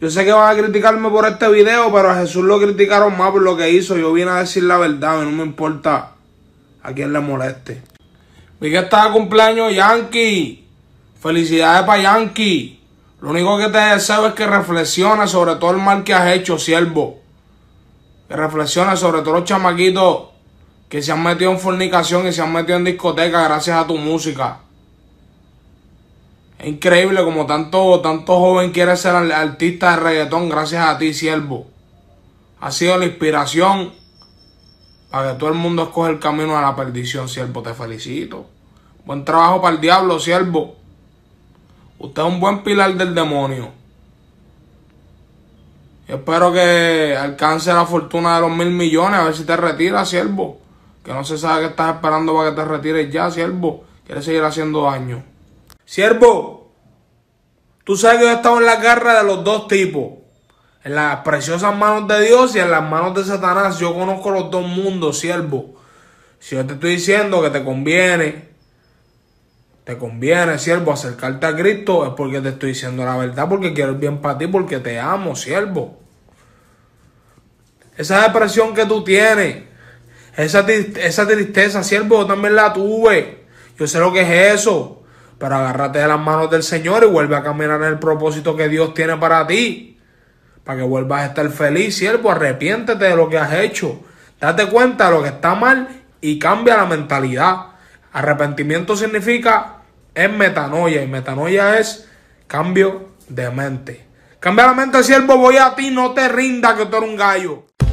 Yo sé que van a criticarme por este video, pero a Jesús lo criticaron más por lo que hizo. Yo vine a decir la verdad, y no me importa a quién le moleste. Vi que está cumpleaños Yankee. Felicidades para Yankee. Lo único que te deseo es que reflexiones sobre todo el mal que has hecho, siervo. Que reflexiones sobre todos los chamaquitos que se han metido en fornicación y se han metido en discoteca gracias a tu música. Es increíble como tanto, tanto joven quiere ser artista de reggaetón gracias a ti, siervo. Ha sido la inspiración para que todo el mundo escoja el camino a la perdición, siervo. Te felicito. Buen trabajo para el diablo, siervo. Usted es un buen pilar del demonio. espero que alcance la fortuna de los mil millones. A ver si te retiras, siervo. Que no se sabe qué estás esperando para que te retires ya, siervo. Quieres seguir haciendo daño. Siervo, tú sabes que yo he estado en la garra de los dos tipos. En las preciosas manos de Dios y en las manos de Satanás. Yo conozco los dos mundos, siervo. Si yo te estoy diciendo que te conviene, te conviene, siervo, acercarte a Cristo, es porque te estoy diciendo la verdad, porque quiero el bien para ti, porque te amo, siervo. Esa depresión que tú tienes, esa, esa tristeza, siervo, yo también la tuve. Yo sé lo que es eso. Pero agárrate de las manos del Señor y vuelve a caminar en el propósito que Dios tiene para ti. Para que vuelvas a estar feliz, siervo. Arrepiéntete de lo que has hecho. Date cuenta de lo que está mal y cambia la mentalidad. Arrepentimiento significa es metanoia y metanoia es cambio de mente. Cambia la mente, siervo, voy a ti, no te rinda que tú eres un gallo.